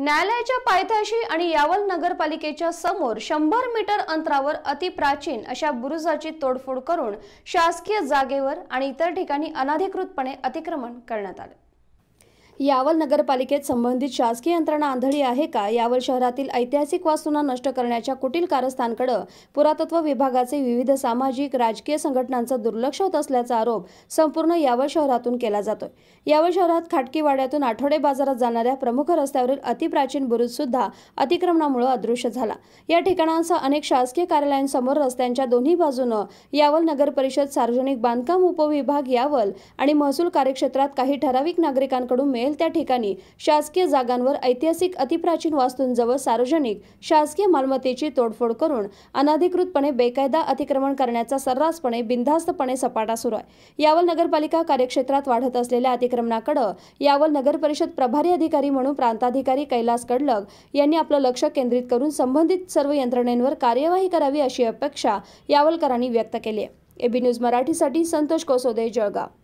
न्यायालयाच्या पायथ्याशी आणि यावल नगरपालिकेच्या समोर शंभर मीटर अंतरावर अतिप्राचीन अशा बुरुजाची तोडफोड करून शासकीय जागेवर आणि इतर ठिकाणी अनाधिकृतपणे अतिक्रमण करण्यात आले यावल नगरपालिकेत संबंधित शासकीय यंत्रणा आंधळी आहे का यावल शहरातील ऐतिहासिक वास्तूंना नष्ट करण्याच्या कुटील कारस्थानकडे पुरातत्व विभागाचे विविध सामाजिक राजकीय संघटनांचं दुर्लक्ष होत असल्याचा आरोप संपूर्ण यावल शहरातून केला जातोय यावल शहरात खाटकीवाड्यातून आठवडे बाजारात जाणाऱ्या प्रमुख रस्त्यावरील अतिप्राचीन बुरुज सुद्धा अतिक्रमणामुळे अदृश्य झाला या ठिकाणांसह अनेक शासकीय कार्यालयांसमोर रस्त्यांच्या दोन्ही बाजूनं यावल नगर परिषद सार्वजनिक बांधकाम उपविभाग यावल आणि महसूल कार्यक्षेत्रात काही ठराविक नागरिकांकडून मिळेल त्या ठिकाणी शासकीय जागांवर ऐतिहासिक अतिप्राचीन वास्तूंजवळ सार्वजनिक शासकीय मालमत्तेची तोडफोड करून अनाधिकृतपणे बेकायदा अतिक्रमण करण्याचा सर्रासपणे बिनधास्तपणे सपाटा सुरू आहे यावल नगरपालिका कार्यक्षेत्रात वाढत असलेल्या अतिक्रमणाकडे यावल नगर परिषद प्रभारी अधिकारी म्हणून प्रांताधिकारी कैलास कडलग यांनी आपलं लक्ष केंद्रित करून संबंधित सर्व यंत्रणेवर कार्यवाही करावी अशी अपेक्षा यावलकरांनी व्यक्त केली आहे एबी न्यूज मराठीसाठी संतोष कोसोदे जळगाव